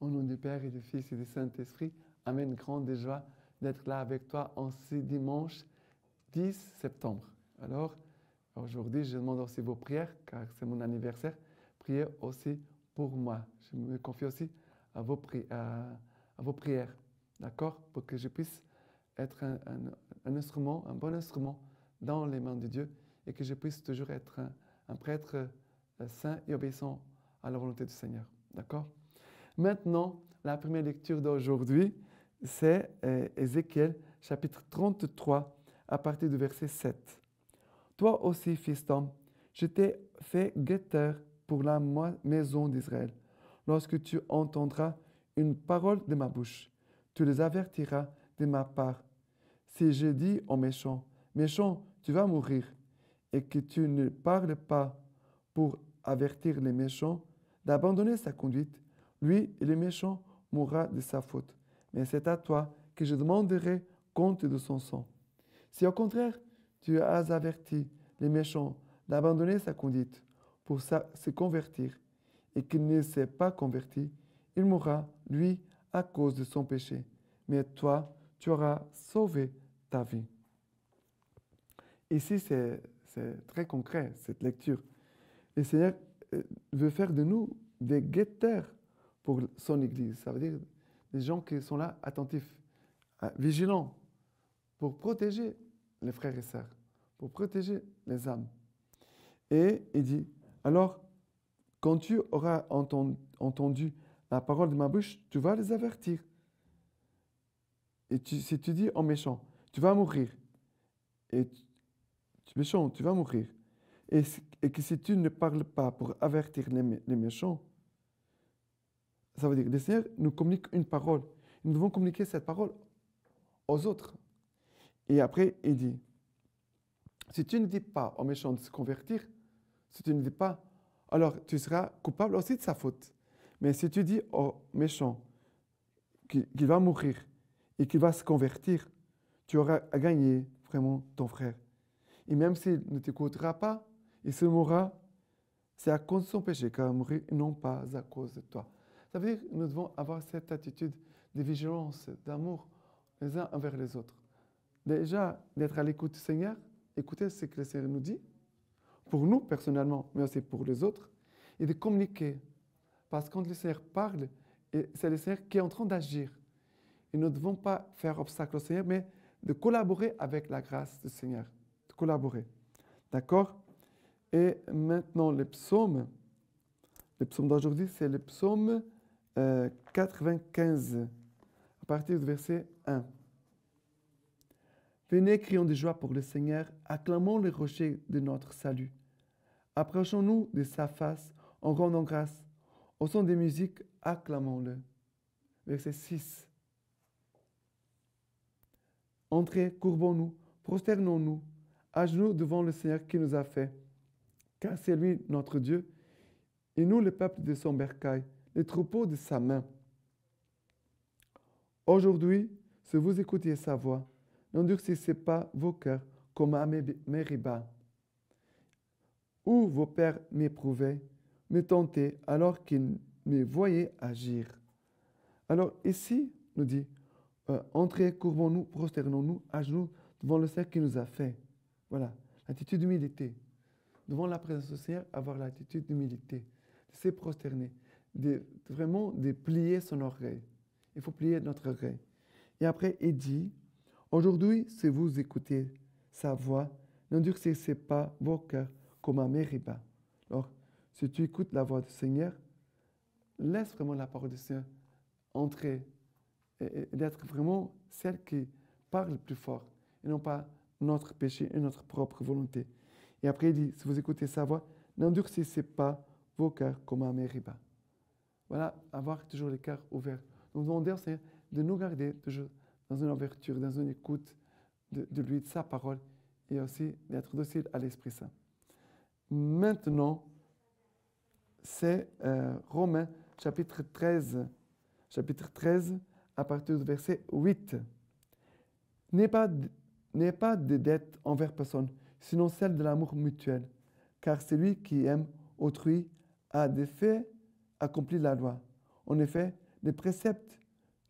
Au nom du Père et du Fils et du Saint-Esprit, amène Grande joie d'être là avec toi en ce dimanche 10 septembre. Alors, aujourd'hui, je demande aussi vos prières, car c'est mon anniversaire. Priez aussi pour moi. Je me confie aussi à vos, à, vos prières, d'accord Pour que je puisse être un, instrument, un bon instrument dans les mains de Dieu et que je puisse toujours être un, prêtre euh, saint et obéissant à la volonté du Seigneur, d'accord Maintenant, la première lecture d'aujourd'hui, c'est euh, Ézéchiel chapitre 33 à partir du verset 7. Toi aussi, fils d'homme, je t'ai fait guetteur pour la maison d'Israël. Lorsque tu entendras une parole de ma bouche, tu les avertiras de ma part. Si je dis aux méchants, méchant, tu vas mourir, et que tu ne parles pas pour avertir les méchants d'abandonner sa conduite lui le méchant mourra de sa faute. Mais c'est à toi que je demanderai compte de son sang. Si au contraire, tu as averti les méchants d'abandonner sa conduite pour se convertir et qu'il ne s'est pas converti, il mourra, lui, à cause de son péché. Mais toi, tu auras sauvé ta vie. Ici, c'est très concret, cette lecture. Le Seigneur euh, veut faire de nous des guetteurs pour son Église. Ça veut dire des gens qui sont là attentifs, hein, vigilants, pour protéger les frères et sœurs, pour protéger les âmes. Et il dit, alors, quand tu auras entendu la parole de ma bouche, tu vas les avertir. Et si tu dis en méchant, tu vas mourir. Et tu, méchant, tu vas mourir. Et, que si tu ne parles pas pour avertir les méchants, ça veut dire que le Seigneur nous communique une parole. Nous devons communiquer cette parole aux autres. Et après, il dit, si tu ne dis pas aux méchant de se convertir, si tu ne dis pas, alors tu seras coupable aussi de sa faute. Mais si tu dis au méchant qu'il va mourir et qu'il va se convertir, tu auras à gagner vraiment ton frère. Et même s'il ne t'écoutera pas, il se mourra, c'est à cause de son péché qu'il va mourir non pas à cause de toi. Ça veut dire que nous devons avoir cette attitude de vigilance, d'amour les uns envers les autres. Déjà, d'être à l'écoute du Seigneur, écouter ce que le Seigneur nous dit, pour nous personnellement, mais aussi pour les autres, et de communiquer. Parce que quand le Seigneur parle, c'est le Seigneur qui est en train d'agir. Et nous ne devons pas faire obstacle au Seigneur, mais de collaborer avec la grâce du Seigneur. De collaborer. D'accord Et maintenant, les psaumes. Le psaume d'aujourd'hui, c'est le psaume 95, euh, à partir du verset 1. Venez, crions de joie pour le Seigneur, acclamons le rocher de notre salut. Approchons-nous de sa face en rendant grâce. Au son des musiques, acclamons-le. Verset 6. Entrez, courbons-nous, prosternons-nous, à genoux devant le Seigneur qui nous a fait. Car c'est lui notre Dieu, et nous le peuple de son bercail, les troupeaux de sa main. Aujourd'hui, si vous écoutiez sa voix, n'endurcissez pas vos cœurs comme à Meriba, où vos pères m'éprouvaient, me tentaient alors qu'ils me voyaient agir. Alors ici, nous dit, euh, entrez, courbons-nous, prosternons-nous à genoux devant le cercle qui nous a fait. Voilà, l'attitude d'humilité. Devant la présence du avoir l'attitude d'humilité, de se prosterner, de, vraiment de plier son oreille. Il faut plier notre oreille. Et après, il dit, aujourd'hui, si vous écoutez sa voix, n'endurcissez pas vos cœurs comme à Meriba. Alors, si tu écoutes la voix du Seigneur, laisse vraiment la parole du Seigneur entrer et, d'être vraiment celle qui parle le plus fort et non pas notre péché et notre propre volonté. Et après, il dit, si vous écoutez sa voix, n'endurcissez pas vos cœurs comme à Meriba. Voilà, avoir toujours les cœurs ouverts. Donc au Seigneur de nous garder toujours dans une ouverture, dans une écoute de, lui, de sa parole, et aussi d'être docile à l'Esprit Saint. Maintenant, c'est euh, Romains chapitre 13, chapitre 13, à partir du verset 8. N'ayez pas, pas de dette envers personne, sinon celle de l'amour mutuel, car celui qui aime autrui a des faits accomplit la loi. En effet, les préceptes,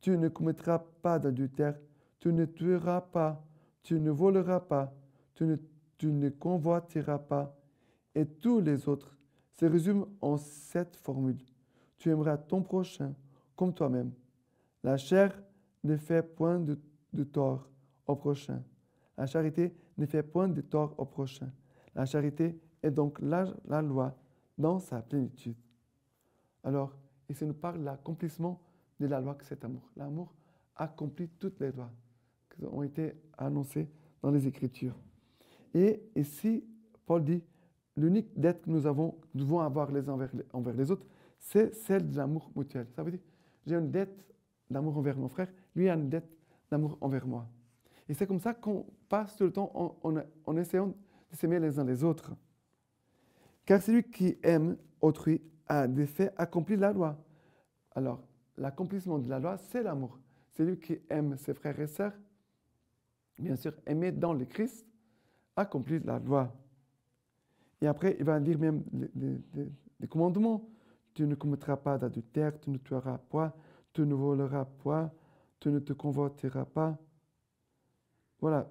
tu ne commettras pas d'adultère, tu ne tueras pas, tu ne voleras pas, tu ne, tu convoiteras pas, et tous les autres se résument en cette formule. Tu aimeras ton prochain comme toi-même. La chair ne fait point de, tort au prochain. La charité ne fait point de tort au prochain. La charité est donc la, la loi dans sa plénitude. Alors, ici nous parle de l'accomplissement de la loi que cet amour. L'amour accomplit toutes les lois qui ont été annoncées dans les Écritures. Et ici, Paul dit, l'unique dette que nous avons, devons avoir les uns envers les autres, c'est celle de l'amour mutuel. Ça veut dire, j'ai une dette d'amour envers mon frère, lui a une dette d'amour envers moi. Et c'est comme ça qu'on passe tout le temps en, en essayant de s'aimer les uns les autres. Car celui qui aime autrui a des faits accomplis la loi. Alors, l'accomplissement de la loi, c'est l'amour. C'est lui qui aime ses frères et sœurs, bien sûr, aimé dans le Christ, accomplit la loi. Et après, il va dire même les, commandements. Tu ne commettras pas d'adultère, tu ne tueras pas, tu ne voleras pas, tu ne te convoiteras pas. Voilà,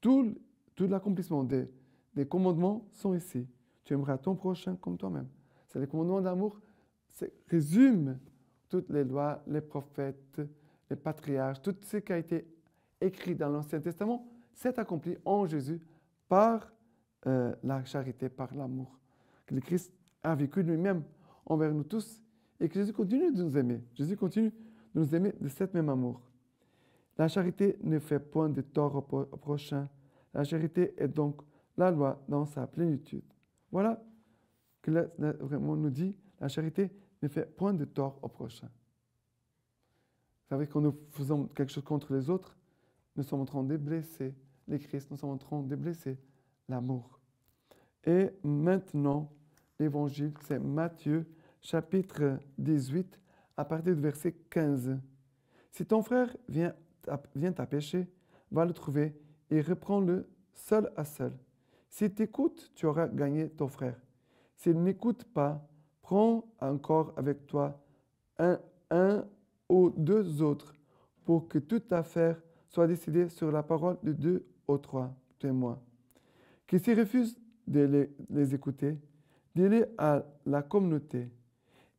tout, tout l'accomplissement des, des commandements sont ici. Tu aimeras ton prochain comme toi-même le commandement d'amour. C'est résume toutes les lois, les prophètes, les patriarches, tout ce qui a été écrit dans l'Ancien Testament s'est accompli en Jésus par euh, la charité, par l'amour que le Christ a vécu lui-même envers nous tous et que Jésus continue de nous aimer. Jésus continue de nous aimer de cet même amour. La charité ne fait point de tort au prochain. La charité est donc la loi dans sa plénitude. Voilà que vraiment nous dit, la charité ne fait point de tort au prochain. Vous savez, quand nous faisons quelque chose contre les autres, nous sommes en train de blesser les Christ, nous sommes en train de blesser l'amour. Et maintenant, l'évangile, c'est Matthieu, chapitre 18, à partir du verset 15. Si ton frère vient, vient à pécher, va le trouver et reprends-le seul à seul. Si tu écoutes, tu auras gagné ton frère. S'il n'écoute pas, prends encore avec toi un, ou deux autres pour que toute affaire soit décidée sur la parole de deux ou trois témoins. Qu'ils s'y refuse de les, écouter, dis les à la communauté.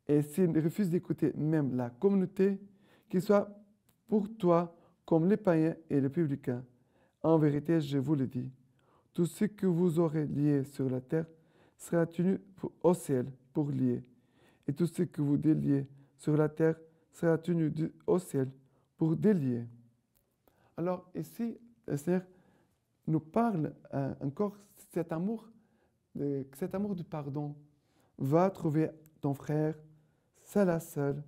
Et s'ils refusent d'écouter même la communauté, qu'ils soient pour toi comme les païens et les publicains. En vérité, je vous le dis, tout ce que vous aurez lié sur la terre sera tenu au ciel pour lier, et tout ce que vous déliez sur la terre sera tenu au ciel pour délier. Alors ici, le Seigneur nous parle euh, encore cet amour, cet amour du pardon. Va trouver ton frère, seul à seul,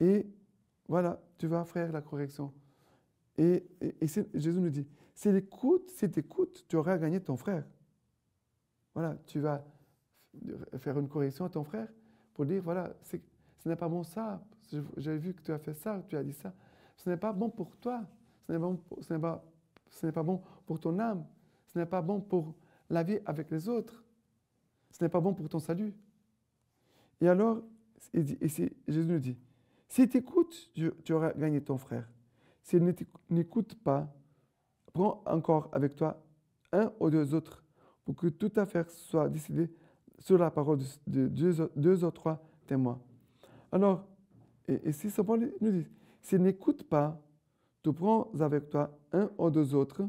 et voilà, tu vas faire la correction. Et, et, Jésus nous dit, si tu écoutes, si écoutes, tu auras gagné ton frère. Voilà, tu vas faire une correction à ton frère pour dire voilà, ce n'est pas bon ça, j'ai vu que tu as fait ça, tu as dit ça. Ce n'est pas bon pour toi, ce n'est bon, pas, pas, bon pour ton âme, ce n'est pas bon pour la vie avec les autres, ce n'est pas bon pour ton salut. Et alors, Jésus nous dit si tu écoutes, tu, auras gagné ton frère. S'il n'écoute pas, prends encore avec toi un ou deux autres pour que toute affaire soit décidée sur la parole de, deux, deux ou trois témoins. Alors, et, et si ce nous dit, s'il n'écoute pas, tu prends avec toi un ou deux autres,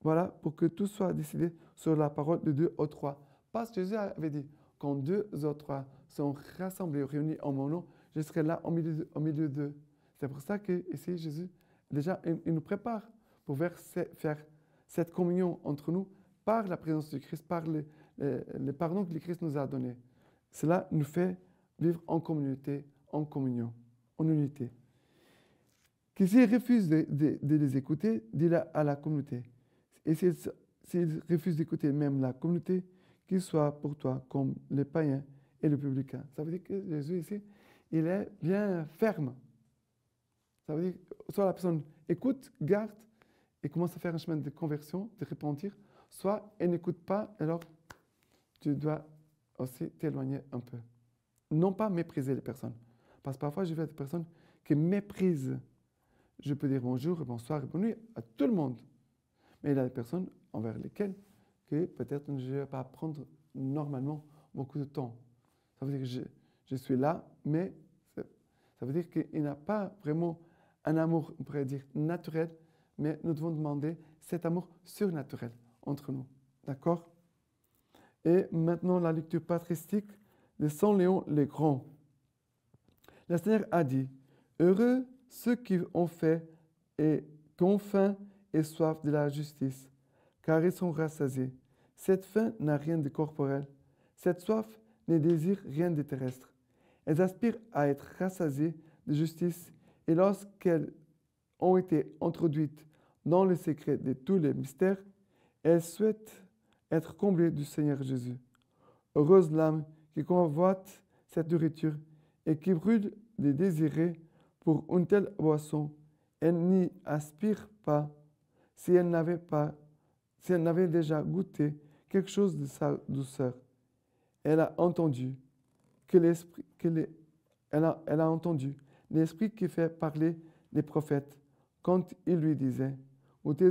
voilà, pour que tout soit décidé sur la parole de deux ou trois. Parce que Jésus avait dit, quand deux ou trois sont rassemblés, réunis en mon nom, je serai là au milieu, au milieu d'eux. C'est pour ça que ici Jésus, déjà, il, nous prépare pour faire cette communion entre nous par la présence du Christ, par le, pardon que le Christ nous a donné. Cela nous fait vivre en communauté, en communion, en unité. Que s'ils refusent de, de, les écouter, dis-le à la communauté. Et s'ils, refusent d'écouter même la communauté, qu'ils soient pour toi comme les païens et le publicain. Ça veut dire que Jésus ici, il est bien ferme. Ça veut dire soit la personne écoute, garde et commence à faire un chemin de conversion, de repentir, soit elle n'écoute pas, alors tu dois aussi t'éloigner un peu. Non pas mépriser les personnes, parce que parfois je vois des personnes qui méprisent. Je peux dire bonjour, bonsoir et bonne nuit à tout le monde, mais il y a des personnes envers lesquelles que peut-être je ne vais pas prendre normalement beaucoup de temps. Ça veut dire que je, suis là, mais ça, veut dire qu'il n'a pas vraiment un amour, on pourrait dire, naturel, mais nous devons demander cet amour surnaturel entre nous. D'accord Et maintenant, la lecture patristique de Saint Léon le Grand. La Seigneur a dit Heureux ceux qui ont fait et qui ont faim et soif de la justice, car ils sont rassasiés. Cette faim n'a rien de corporel. Cette soif ne désire rien de terrestre. Elles aspirent à être rassasiées de justice et lorsqu'elles ont été introduites dans le secret de tous les mystères, elle souhaite être comblée du Seigneur Jésus. Heureuse l'âme qui convoite cette nourriture et qui brûle de désirés pour une telle boisson. Elle n'y aspire pas si elle n'avait pas, si elle n'avait déjà goûté quelque chose de sa douceur. Elle a entendu que l'esprit, que elle, elle a entendu l'esprit qui fait parler les prophètes quand il lui disait, vous tes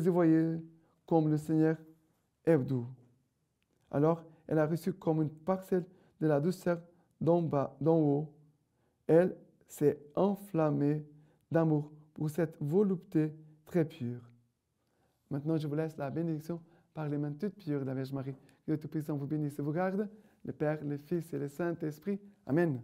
comme le Seigneur est doux. Alors, elle a reçu comme une parcelle de la douceur d'en bas, d'en haut. Elle s'est enflammée d'amour pour cette volupté très pure. Maintenant, je vous laisse la bénédiction par les mains toutes pures de la Vierge Marie. Que Tout-Puissant vous bénisse et vous garde, le Père, le Fils et le Saint-Esprit. Amen.